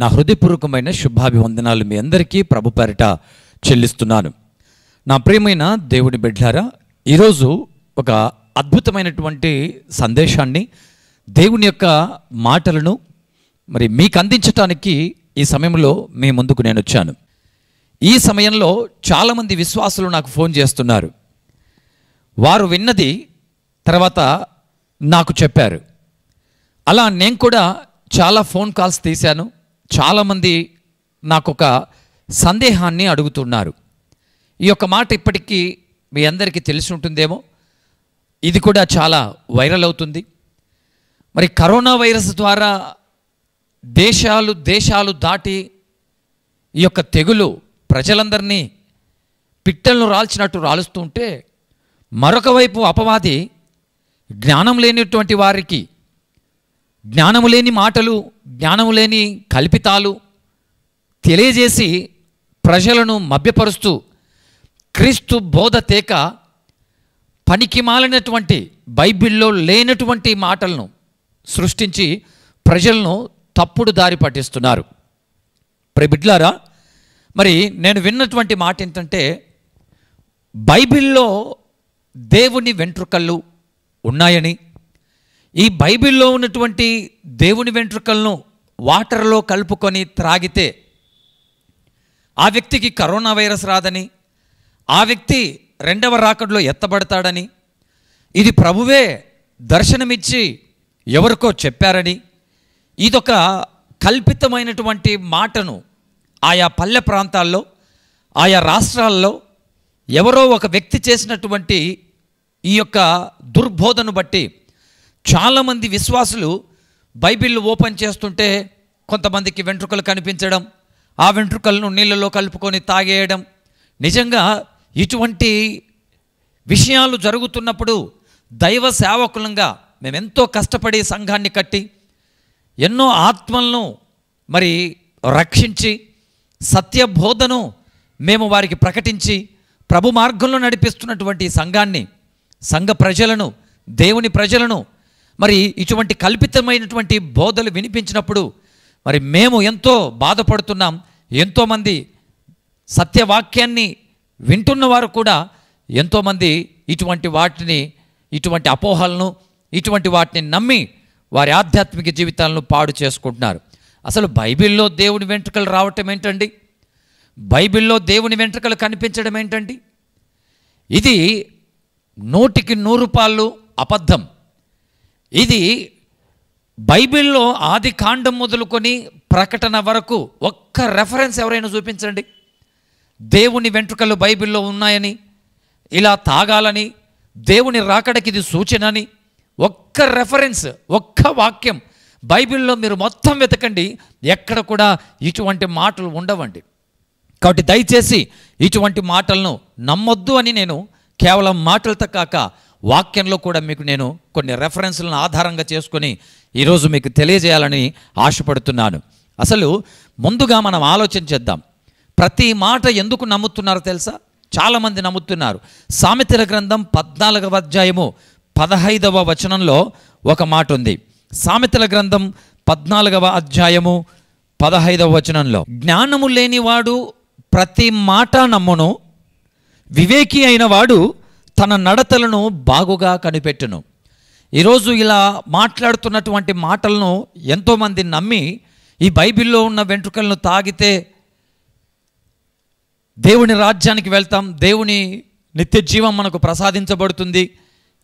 నా హృదయపూర్వకమైన శుభాభివందనాలు మీ అందరికీ ప్రభు పేరిట చెల్లిస్తున్నాను నా ప్రియమైన దేవుడి బిడ్లారా ఈరోజు ఒక అద్భుతమైనటువంటి సందేశాన్ని దేవుని యొక్క మాటలను మరి మీకు అందించటానికి ఈ సమయంలో మీ ముందుకు నేను వచ్చాను ఈ సమయంలో చాలామంది విశ్వాసులు నాకు ఫోన్ చేస్తున్నారు వారు విన్నది తర్వాత నాకు చెప్పారు అలా నేను కూడా చాలా ఫోన్ కాల్స్ తీశాను చాలామంది నాకు ఒక సందేహాన్ని అడుగుతున్నారు ఈ యొక్క మాట ఇప్పటికీ మీ అందరికీ తెలిసి ఉంటుందేమో ఇది కూడా చాలా వైరల్ అవుతుంది మరి కరోనా వైరస్ ద్వారా దేశాలు దేశాలు దాటి ఈ యొక్క తెగులు ప్రజలందరినీ పిట్టలను రాల్చినట్టు రాలుస్తుంటే మరొక వైపు అపవాది జ్ఞానం లేనటువంటి వారికి జ్ఞానము లేని మాటలు జ్ఞానము లేని కల్పితాలు తెలియజేసి ప్రజలను మభ్యపరుస్తూ క్రీస్తు బోధ తేక పనికి మాలినటువంటి బైబిల్లో లేనటువంటి మాటలను సృష్టించి ప్రజలను తప్పుడు దారి పట్టిస్తున్నారు బిడ్లారా మరి నేను విన్నటువంటి మాట ఏంటంటే బైబిల్లో దేవుని వెంట్రుకళ్ళు ఉన్నాయని ఈ బైబిల్లో ఉన్నటువంటి దేవుని వెంట్రుకలను వాటర్లో కలుపుకొని త్రాగితే ఆ వ్యక్తికి కరోనా వైరస్ రాదని ఆ వ్యక్తి రెండవ రాకడ్లో ఎత్తబడతాడని ఇది ప్రభువే దర్శనమిచ్చి ఎవరికో చెప్పారని ఇదొక కల్పితమైనటువంటి మాటను ఆయా పల్లె ప్రాంతాల్లో ఆయా రాష్ట్రాల్లో ఎవరో ఒక వ్యక్తి చేసినటువంటి ఈ యొక్క దుర్బోధను బట్టి చాలామంది విశ్వాసులు బైబిల్ ఓపెన్ చేస్తుంటే కొంతమందికి వెంట్రుకలు కనిపించడం ఆ వెంట్రుకలను నీళ్ళలో కలుపుకొని తాగేయడం నిజంగా ఇటువంటి విషయాలు జరుగుతున్నప్పుడు దైవ సేవకులంగా మేమెంతో కష్టపడి సంఘాన్ని కట్టి ఎన్నో ఆత్మలను మరి రక్షించి సత్యబోధను మేము వారికి ప్రకటించి ప్రభు మార్గంలో నడిపిస్తున్నటువంటి సంఘాన్ని సంఘ ప్రజలను దేవుని ప్రజలను మరి ఇటువంటి కల్పితమైనటువంటి బోధలు వినిపించినప్పుడు మరి మేము ఎంతో బాధపడుతున్నాం ఎంతోమంది సత్యవాక్యాన్ని వింటున్న వారు కూడా ఎంతోమంది ఇటువంటి వాటిని ఇటువంటి అపోహలను ఇటువంటి వాటిని నమ్మి వారి ఆధ్యాత్మిక జీవితాలను పాడు చేసుకుంటున్నారు అసలు బైబిల్లో దేవుని వెంట్రుకలు రావటం ఏంటండి బైబిల్లో దేవుని వెంట్రుకలు కనిపించడం ఏంటండి ఇది నూటికి నూరు రూపాయలు అబద్ధం ఇది బైబిల్లో ఆది కాండం మొదలుకొని ప్రకటన వరకు ఒక్క రెఫరెన్స్ ఎవరైనా చూపించండి దేవుని వెంట్రుకలు బైబిల్లో ఉన్నాయని ఇలా తాగాలని దేవుని రాకడకి ఇది సూచనని ఒక్క రెఫరెన్స్ ఒక్క వాక్యం బైబిల్లో మీరు మొత్తం వెతకండి ఎక్కడ కూడా ఇటువంటి మాటలు ఉండవండి కాబట్టి దయచేసి ఇటువంటి మాటలను నమ్మొద్దు అని నేను కేవలం మాటలతో కాక వాక్యంలో కూడా మీకు నేను కొన్ని రెఫరెన్స్లను ఆధారంగా చేసుకొని ఈరోజు మీకు తెలియజేయాలని ఆశపడుతున్నాను అసలు ముందుగా మనం ఆలోచన చేద్దాం ప్రతి మాట ఎందుకు నమ్ముతున్నారో తెలుసా చాలామంది నమ్ముతున్నారు సామెతల గ్రంథం పద్నాలుగవ అధ్యాయము పదహైదవ వచనంలో ఒక మాట ఉంది సామెతల గ్రంథం పద్నాలుగవ అధ్యాయము పదహైదవ వచనంలో జ్ఞానము లేనివాడు ప్రతి మాట నమ్మును వివేకి అయినవాడు తన నడతలను బాగుగా కనిపెట్టును ఈరోజు ఇలా మాట్లాడుతున్నటువంటి మాటలను ఎంతోమంది నమ్మి ఈ బైబిల్లో ఉన్న వెంట్రుకలను తాగితే దేవుని రాజ్యానికి వెళ్తాం దేవుని నిత్య జీవం మనకు ప్రసాదించబడుతుంది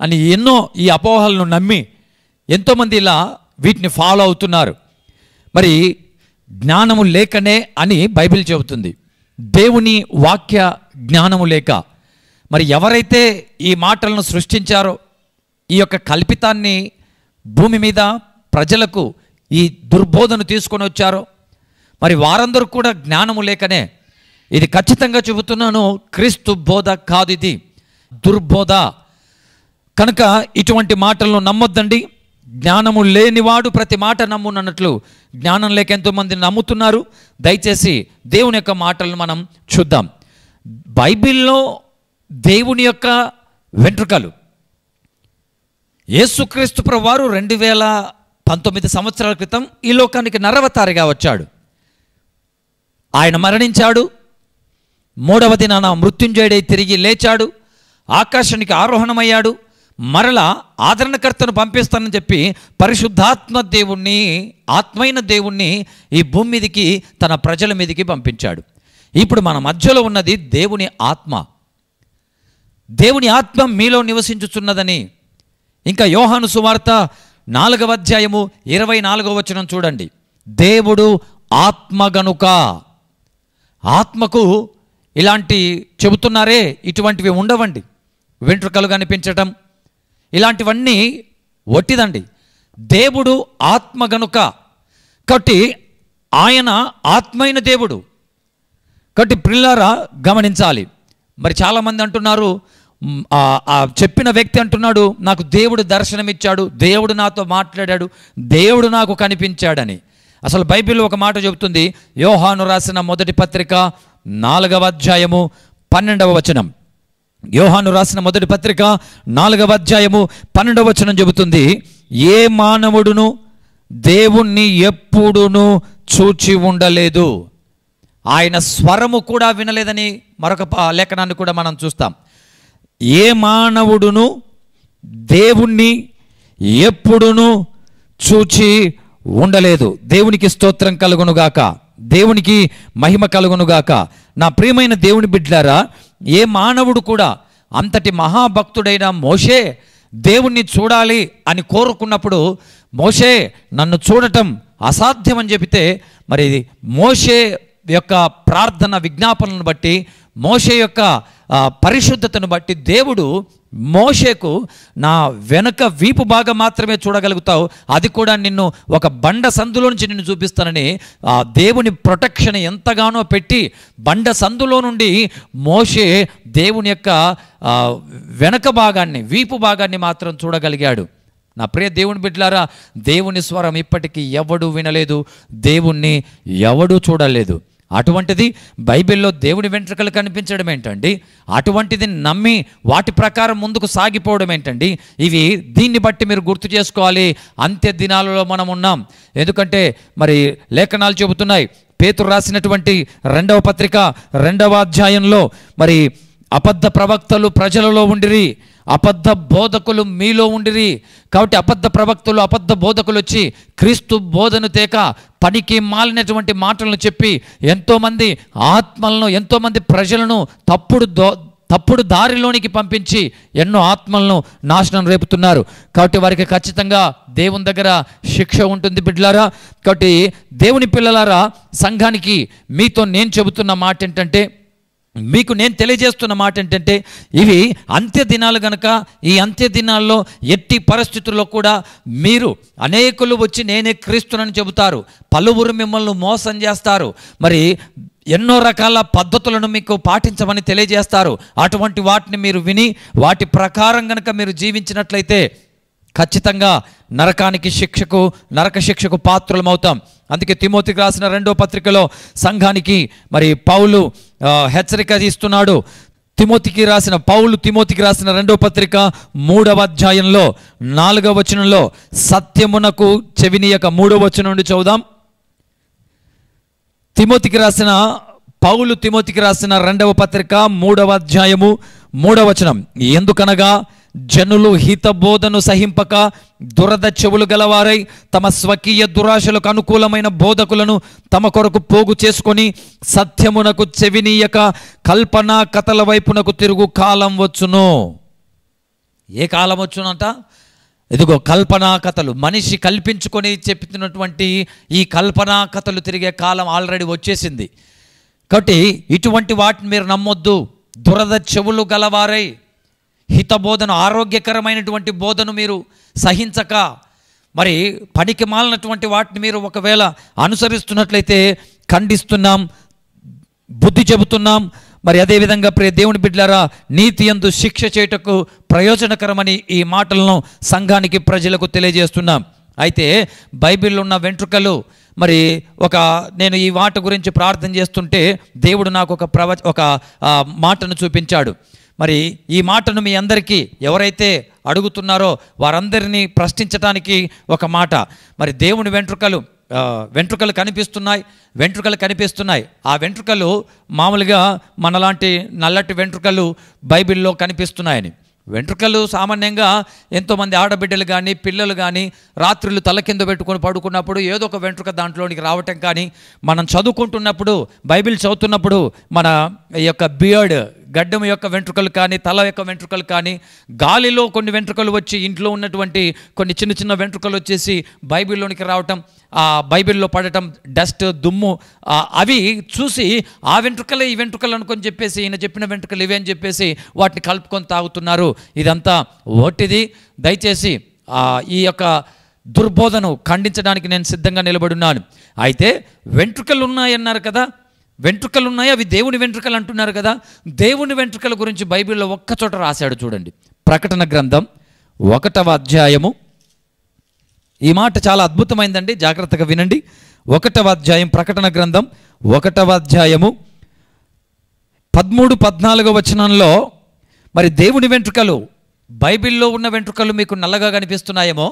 అని ఎన్నో ఈ అపోహలను నమ్మి ఎంతోమంది ఇలా వీటిని ఫాలో అవుతున్నారు మరి జ్ఞానము లేకనే అని బైబిల్ చెబుతుంది దేవుని వాక్య జ్ఞానము లేక మరి ఎవరైతే ఈ మాటలను సృష్టించారో ఈ యొక్క కల్పితాన్ని భూమి మీద ప్రజలకు ఈ దుర్బోధను తీసుకొని వచ్చారో మరి వారందరూ కూడా జ్ఞానము లేకనే ఇది ఖచ్చితంగా చెబుతున్నాను క్రీస్తు బోధ కాదు ఇది దుర్బోధ కనుక ఇటువంటి మాటలను నమ్మొద్దండి జ్ఞానము లేనివాడు ప్రతి మాట నమ్మునన్నట్లు జ్ఞానం లేక ఎంతోమంది నమ్ముతున్నారు దయచేసి దేవుని యొక్క మాటలను మనం చూద్దాం బైబిల్లో దేవుని యొక్క వెంట్రుకలు యేసుక్రీస్తు వారు రెండు వేల పంతొమ్మిది సంవత్సరాల క్రితం ఈ లోకానికి నరవతారిగా వచ్చాడు ఆయన మరణించాడు మూడవ దినాన మృత్యుంజయుడై తిరిగి లేచాడు ఆకాశానికి ఆరోహణమయ్యాడు మరలా ఆదరణకర్తను పంపిస్తానని చెప్పి పరిశుద్ధాత్మ దేవుణ్ణి ఆత్మైన దేవుణ్ణి ఈ భూమి మీదికి తన ప్రజల మీదికి పంపించాడు ఇప్పుడు మన మధ్యలో ఉన్నది దేవుని ఆత్మ దేవుని ఆత్మ మీలో నివసించుచున్నదని ఇంకా యోహాను సువార్త నాలుగవ అధ్యాయము ఇరవై నాలుగవ వచనం చూడండి దేవుడు ఆత్మ గనుక ఆత్మకు ఇలాంటి చెబుతున్నారే ఇటువంటివి ఉండవండి వెంట్రుకలు కనిపించటం ఇలాంటివన్నీ ఒట్టిదండి దేవుడు ఆత్మ గనుక కాబట్టి ఆయన ఆత్మైన దేవుడు కాబట్టి పిల్లరా గమనించాలి మరి చాలామంది అంటున్నారు చెప్పిన వ్యక్తి అంటున్నాడు నాకు దేవుడు దర్శనమిచ్చాడు దేవుడు నాతో మాట్లాడాడు దేవుడు నాకు కనిపించాడని అసలు బైబిల్ ఒక మాట చెబుతుంది యోహాను రాసిన మొదటి పత్రిక నాలుగవ అధ్యాయము పన్నెండవ వచనం యోహాను రాసిన మొదటి పత్రిక నాలుగవ అధ్యాయము పన్నెండవ వచనం చెబుతుంది ఏ మానవుడును దేవుణ్ణి ఎప్పుడును చూచి ఉండలేదు ఆయన స్వరము కూడా వినలేదని మరొక లేఖనాన్ని కూడా మనం చూస్తాం ఏ మానవుడును దేవుణ్ణి ఎప్పుడును చూచి ఉండలేదు దేవునికి స్తోత్రం కలుగునుగాక దేవునికి మహిమ కలుగునుగాక నా ప్రియమైన దేవుని బిడ్డారా ఏ మానవుడు కూడా అంతటి మహాభక్తుడైన మోషే దేవుణ్ణి చూడాలి అని కోరుకున్నప్పుడు మోషే నన్ను చూడటం అసాధ్యం అని చెబితే మరి మోషే యొక్క ప్రార్థన విజ్ఞాపనను బట్టి మోషే యొక్క పరిశుద్ధతను బట్టి దేవుడు మోషేకు నా వెనక వీపు భాగం మాత్రమే చూడగలుగుతావు అది కూడా నిన్ను ఒక బండ సందులో నుంచి నిన్ను చూపిస్తానని ఆ దేవుని ప్రొటెక్షన్ ఎంతగానో పెట్టి బండ సందులో నుండి మోషే దేవుని యొక్క వెనక భాగాన్ని వీపు భాగాన్ని మాత్రం చూడగలిగాడు నా ప్రియ దేవుని బిడ్డలారా దేవుని స్వరం ఇప్పటికీ ఎవడూ వినలేదు దేవుణ్ణి ఎవడూ చూడలేదు అటువంటిది బైబిల్లో దేవుడి వెంట్రుకలు కనిపించడం ఏంటండి అటువంటిది నమ్మి వాటి ప్రకారం ముందుకు సాగిపోవడం ఏంటండి ఇవి దీన్ని బట్టి మీరు గుర్తు చేసుకోవాలి అంత్య దినాలలో మనం ఉన్నాం ఎందుకంటే మరి లేఖనాలు చెబుతున్నాయి పేతురు రాసినటువంటి రెండవ పత్రిక రెండవ అధ్యాయంలో మరి అబద్ధ ప్రవక్తలు ప్రజలలో ఉండిరి అబద్ధ బోధకులు మీలో ఉండిరి కాబట్టి అబద్ధ ప్రవక్తలు అబద్ధ బోధకులు వచ్చి క్రీస్తు బోధను తేక పనికి మాలినటువంటి మాటలను చెప్పి ఎంతోమంది ఆత్మలను ఎంతోమంది ప్రజలను తప్పుడు దో తప్పుడు దారిలోనికి పంపించి ఎన్నో ఆత్మలను నాశనం రేపుతున్నారు కాబట్టి వారికి ఖచ్చితంగా దేవుని దగ్గర శిక్ష ఉంటుంది బిడ్డలారా కాబట్టి దేవుని పిల్లలారా సంఘానికి మీతో నేను చెబుతున్న మాట ఏంటంటే మీకు నేను తెలియజేస్తున్న మాట ఏంటంటే ఇవి అంత్య దినాలు గనక ఈ అంత్య దినాల్లో ఎట్టి పరిస్థితుల్లో కూడా మీరు అనేకులు వచ్చి నేనే క్రీస్తునని చెబుతారు పలువురు మిమ్మల్ని మోసం చేస్తారు మరి ఎన్నో రకాల పద్ధతులను మీకు పాటించమని తెలియజేస్తారు అటువంటి వాటిని మీరు విని వాటి ప్రకారం కనుక మీరు జీవించినట్లయితే ఖచ్చితంగా నరకానికి శిక్షకు నరక శిక్షకు పాత్రులమవుతాం అందుకే తిమోతికి రాసిన రెండో పత్రికలో సంఘానికి మరి పౌలు హెచ్చరిక ఇస్తున్నాడు తిమోతికి రాసిన పౌలు తిమోతికి రాసిన రెండో పత్రిక మూడవ అధ్యాయంలో నాలుగవ వచనంలో సత్యమునకు చెవినియక మూడవ వచనం నుండి చదుదాం తిమోతికి రాసిన పౌలు తిమోతికి రాసిన రెండవ పత్రిక మూడవ అధ్యాయము మూడవ వచనం ఎందుకనగా జనులు హితబోధను సహింపక దురద చెవులు గలవారై తమ స్వకీయ దురాశలకు అనుకూలమైన బోధకులను తమ కొరకు పోగు చేసుకొని సత్యమునకు చెవినీయక కల్పన కథల వైపునకు తిరుగు కాలం వచ్చును ఏ కాలం వచ్చునంట ఇదిగో కల్పనా కథలు మనిషి కల్పించుకొని చెప్తున్నటువంటి ఈ కల్పనా కథలు తిరిగే కాలం ఆల్రెడీ వచ్చేసింది కాబట్టి ఇటువంటి వాటిని మీరు నమ్మొద్దు దురద చెవులు గలవారై హితబోధన ఆరోగ్యకరమైనటువంటి బోధను మీరు సహించక మరి పనికి మాలినటువంటి వాటిని మీరు ఒకవేళ అనుసరిస్తున్నట్లయితే ఖండిస్తున్నాం బుద్ధి చెబుతున్నాం మరి అదేవిధంగా ప్రియ దేవుని బిడ్డలారా నీతి ఎందు శిక్ష చేయటకు ప్రయోజనకరమని ఈ మాటలను సంఘానికి ప్రజలకు తెలియజేస్తున్నాం అయితే బైబిల్లో ఉన్న వెంట్రుకలు మరి ఒక నేను ఈ మాట గురించి ప్రార్థన చేస్తుంటే దేవుడు నాకు ఒక ప్రవ ఒక మాటను చూపించాడు మరి ఈ మాటను మీ అందరికీ ఎవరైతే అడుగుతున్నారో వారందరినీ ప్రశ్నించటానికి ఒక మాట మరి దేవుని వెంట్రుకలు వెంట్రుకలు కనిపిస్తున్నాయి వెంట్రుకలు కనిపిస్తున్నాయి ఆ వెంట్రుకలు మామూలుగా మనలాంటి నల్లటి వెంట్రుకలు బైబిల్లో కనిపిస్తున్నాయని వెంట్రుకలు సామాన్యంగా ఎంతోమంది ఆడబిడ్డలు కానీ పిల్లలు కానీ రాత్రులు తల కింద పెట్టుకొని పడుకున్నప్పుడు ఏదో ఒక వెంట్రుక దాంట్లోనికి రావటం కానీ మనం చదువుకుంటున్నప్పుడు బైబిల్ చదువుతున్నప్పుడు మన యొక్క బియర్డ్ గడ్డం యొక్క వెంట్రుకలు కానీ తల యొక్క వెంట్రుకలు కానీ గాలిలో కొన్ని వెంట్రుకలు వచ్చి ఇంట్లో ఉన్నటువంటి కొన్ని చిన్న చిన్న వెంట్రుకలు వచ్చేసి బైబిల్లోనికి రావటం ఆ బైబిల్లో పడటం డస్ట్ దుమ్ము అవి చూసి ఆ వెంట్రుకలే ఈ వెంట్రుకలు అనుకొని చెప్పేసి ఈయన చెప్పిన వెంట్రుకలు ఇవే అని చెప్పేసి వాటిని కలుపుకొని తాగుతున్నారు ఇదంతా ఒకటిది దయచేసి ఈ యొక్క దుర్బోధను ఖండించడానికి నేను సిద్ధంగా నిలబడున్నాను అయితే వెంట్రుకలు ఉన్నాయన్నారు కదా వెంట్రుకలు ఉన్నాయి అవి దేవుని వెంట్రుకలు అంటున్నారు కదా దేవుని వెంట్రుకల గురించి బైబిల్లో ఒక్కచోట రాశాడు చూడండి ప్రకటన గ్రంథం ఒకటవ అధ్యాయము ఈ మాట చాలా అద్భుతమైందండి జాగ్రత్తగా వినండి ఒకటవ అధ్యాయం ప్రకటన గ్రంథం ఒకటవ అధ్యాయము పదమూడు పద్నాలుగో వచనంలో మరి దేవుని వెంట్రుకలు బైబిల్లో ఉన్న వెంట్రుకలు మీకు నల్లగా కనిపిస్తున్నాయేమో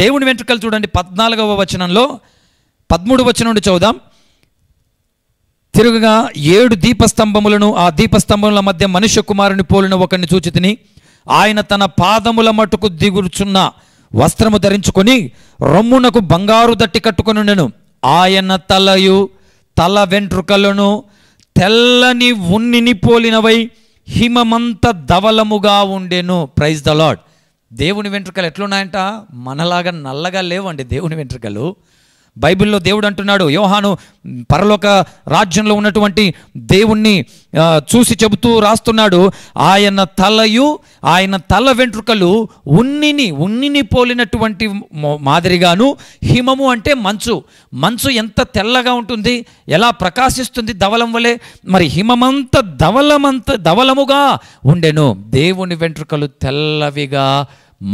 దేవుని వెంట్రుకలు చూడండి పద్నాలుగవ వచనంలో పదమూడు వచనం నుండి తిరుగుగా ఏడు దీపస్తంభములను ఆ దీపస్తంభముల మధ్య మనుష్య కుమారుని పోలిన ఒకరిని చూచితిని ఆయన తన పాదముల మటుకు దిగురుచున్న వస్త్రము ధరించుకొని రొమ్మునకు బంగారు దట్టి నేను ఆయన తలయు తల వెంట్రుకలను తెల్లని ఉన్నిని పోలినవై హిమమంత ధవలముగా ఉండెను ప్రైజ్ ద లాడ్ దేవుని వెంట్రుకలు ఎట్లున్నాయంట మనలాగా నల్లగా లేవండి దేవుని వెంట్రుకలు బైబిల్లో దేవుడు అంటున్నాడు యోహాను పరలోక రాజ్యంలో ఉన్నటువంటి దేవుణ్ణి చూసి చెబుతూ రాస్తున్నాడు ఆయన తలయు ఆయన తల వెంట్రుకలు ఉన్నిని ఉన్నిని పోలినటువంటి మాదిరిగాను హిమము అంటే మంచు మంచు ఎంత తెల్లగా ఉంటుంది ఎలా ప్రకాశిస్తుంది ధవలం వలె మరి హిమమంత ధవలమంత ధవలముగా ఉండెను దేవుని వెంట్రుకలు తెల్లవిగా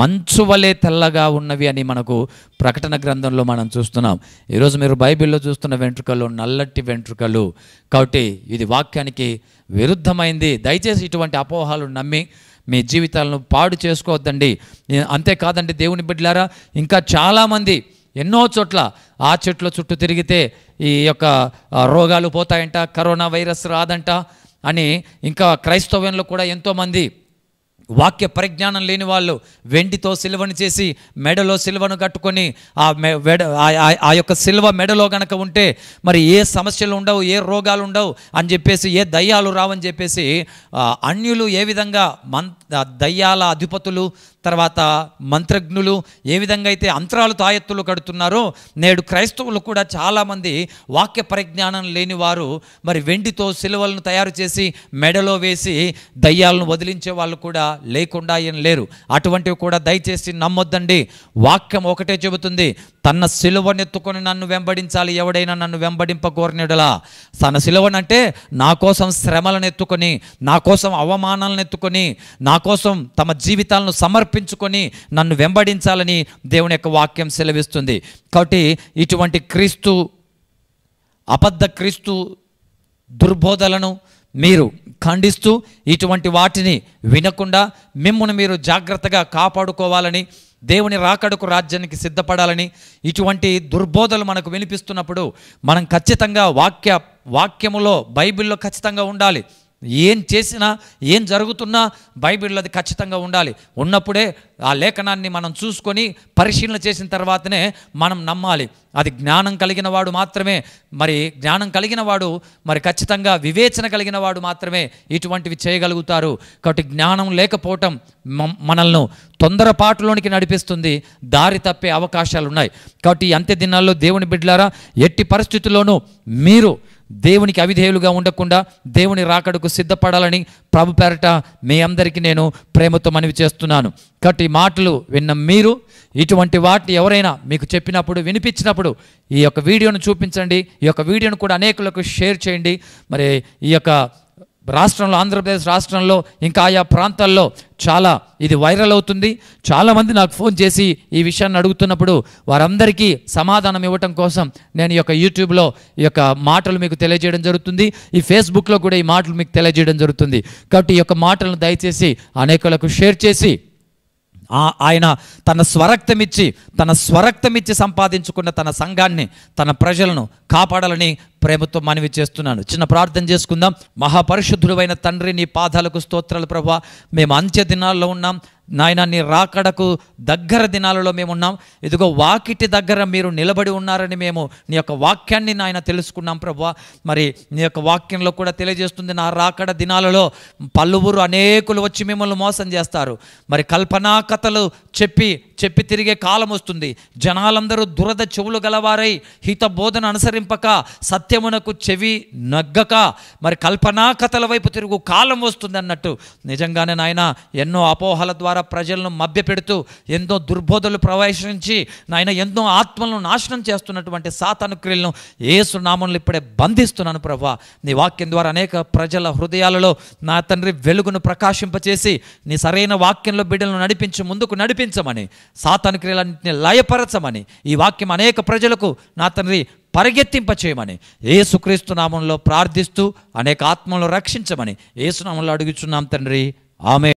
మంచు వలె తెల్లగా ఉన్నవి అని మనకు ప్రకటన గ్రంథంలో మనం చూస్తున్నాం ఈరోజు మీరు బైబిల్లో చూస్తున్న వెంట్రుకలు నల్లటి వెంట్రుకలు కాబట్టి ఇది వాక్యానికి విరుద్ధమైంది దయచేసి ఇటువంటి అపోహాలు నమ్మి మీ జీవితాలను పాడు చేసుకోవద్దండి అంతేకాదండి దేవుని బిడ్డలారా ఇంకా చాలామంది ఎన్నో చోట్ల ఆ చెట్ల చుట్టూ తిరిగితే ఈ యొక్క రోగాలు పోతాయంట కరోనా వైరస్ రాదంట అని ఇంకా క్రైస్తవ్యంలో కూడా ఎంతోమంది వాక్య పరిజ్ఞానం లేని వాళ్ళు వెండితో సిల్వను చేసి మెడలో సిల్వను కట్టుకొని ఆ మెడ ఆ యొక్క సిల్వ మెడలో గనక ఉంటే మరి ఏ సమస్యలు ఉండవు ఏ రోగాలు ఉండవు అని చెప్పేసి ఏ దయ్యాలు రావని చెప్పేసి అన్యులు ఏ విధంగా మన్ దయ్యాల అధిపతులు తర్వాత మంత్రజ్ఞులు ఏ విధంగా అయితే అంతరాలు తాయెత్తులు కడుతున్నారో నేడు క్రైస్తవులు కూడా చాలామంది వాక్య పరిజ్ఞానం లేని వారు మరి వెండితో సిలువలను తయారు చేసి మెడలో వేసి దయ్యాలను వదిలించే వాళ్ళు కూడా లేకుండా ఏం లేరు అటువంటివి కూడా దయచేసి నమ్మొద్దండి వాక్యం ఒకటే చెబుతుంది తన సిలువనెత్తుకొని నన్ను వెంబడించాలి ఎవడైనా నన్ను వెంబడింపగోరనిడలా తన సిలువనంటే నా కోసం శ్రమలను ఎత్తుకొని నా కోసం అవమానాలను ఎత్తుకొని నా కోసం తమ జీవితాలను సమర్పి తప్పించుకొని నన్ను వెంబడించాలని దేవుని యొక్క వాక్యం సెలవిస్తుంది కాబట్టి ఇటువంటి క్రీస్తు అబద్ధ క్రీస్తు దుర్బోధలను మీరు ఖండిస్తూ ఇటువంటి వాటిని వినకుండా మిమ్మల్ని మీరు జాగ్రత్తగా కాపాడుకోవాలని దేవుని రాకడకు రాజ్యానికి సిద్ధపడాలని ఇటువంటి దుర్బోధలు మనకు వినిపిస్తున్నప్పుడు మనం ఖచ్చితంగా వాక్య వాక్యములో బైబిల్లో ఖచ్చితంగా ఉండాలి ఏం చేసినా ఏం జరుగుతున్నా బైబిల్ అది ఖచ్చితంగా ఉండాలి ఉన్నప్పుడే ఆ లేఖనాన్ని మనం చూసుకొని పరిశీలన చేసిన తర్వాతనే మనం నమ్మాలి అది జ్ఞానం కలిగిన వాడు మాత్రమే మరి జ్ఞానం కలిగిన వాడు మరి ఖచ్చితంగా వివేచన కలిగిన వాడు మాత్రమే ఇటువంటివి చేయగలుగుతారు కాబట్టి జ్ఞానం లేకపోవటం మనల్ని తొందరపాటులోనికి నడిపిస్తుంది దారి తప్పే అవకాశాలు ఉన్నాయి కాబట్టి అంత్య దినాల్లో దేవుని బిడ్డలారా ఎట్టి పరిస్థితుల్లోనూ మీరు దేవునికి అవిధేయులుగా ఉండకుండా దేవుని రాకడకు సిద్ధపడాలని ప్రభు పేరట మీ అందరికీ నేను ప్రేమతో మనవి చేస్తున్నాను కాబట్టి మాటలు విన్న మీరు ఇటువంటి వాటిని ఎవరైనా మీకు చెప్పినప్పుడు వినిపించినప్పుడు ఈ యొక్క వీడియోను చూపించండి ఈ యొక్క వీడియోను కూడా అనేకులకు షేర్ చేయండి మరి ఈ యొక్క రాష్ట్రంలో ఆంధ్రప్రదేశ్ రాష్ట్రంలో ఇంకా ఆయా ప్రాంతాల్లో చాలా ఇది వైరల్ అవుతుంది చాలామంది నాకు ఫోన్ చేసి ఈ విషయాన్ని అడుగుతున్నప్పుడు వారందరికీ సమాధానం ఇవ్వటం కోసం నేను ఈ యొక్క యూట్యూబ్లో ఈ యొక్క మాటలు మీకు తెలియజేయడం జరుగుతుంది ఈ ఫేస్బుక్లో కూడా ఈ మాటలు మీకు తెలియజేయడం జరుగుతుంది కాబట్టి ఈ యొక్క మాటలను దయచేసి అనేకులకు షేర్ చేసి ఆయన తన స్వరక్తమిచ్చి తన స్వరక్తమిచ్చి సంపాదించుకున్న తన సంఘాన్ని తన ప్రజలను కాపాడాలని ప్రేమతో మనవి చేస్తున్నాను చిన్న ప్రార్థన చేసుకుందాం అయిన తండ్రి నీ పాదాలకు స్తోత్రాలు ప్రభావ మేము అంత్య దినాల్లో ఉన్నాం నాయన నీ రాకడకు దగ్గర దినాలలో మేమున్నాం ఇదిగో వాకిటి దగ్గర మీరు నిలబడి ఉన్నారని మేము నీ యొక్క వాక్యాన్ని నాయన తెలుసుకున్నాం ప్రభా మరి నీ యొక్క వాక్యంలో కూడా తెలియజేస్తుంది నా రాకడ దినాలలో పలువురు అనేకులు వచ్చి మిమ్మల్ని మోసం చేస్తారు మరి కల్పనా కథలు చెప్పి చెప్పి తిరిగే కాలం వస్తుంది జనాలందరూ దురద చెవులు గలవారై హిత బోధన అనుసరింపక సత్యమునకు చెవి నగ్గక మరి కల్పనా కథల వైపు తిరుగు కాలం వస్తుంది అన్నట్టు నిజంగానే నాయన ఎన్నో అపోహల ద్వారా ప్రజలను పెడుతూ ఎన్నో దుర్బోధలు ప్రవేశించి నాయన ఎన్నో ఆత్మలను నాశనం చేస్తున్నటువంటి సాతానుక్రియలను ఏసు నామంలో ఇప్పుడే బంధిస్తున్నాను ప్రభా నీ వాక్యం ద్వారా అనేక ప్రజల హృదయాలలో నా తండ్రి వెలుగును ప్రకాశింపచేసి నీ సరైన వాక్యంలో బిడ్డలను నడిపించి ముందుకు నడిపించమని సాతాను క్రియలన్నింటిని లయపరచమని ఈ వాక్యం అనేక ప్రజలకు నా తండ్రి పరిగెత్తింప చేయమని ఏసుక్రీస్తు నామంలో ప్రార్థిస్తూ అనేక ఆత్మలను రక్షించమని ఏసునామంలో అడుగుచున్నాం తండ్రి ఆమె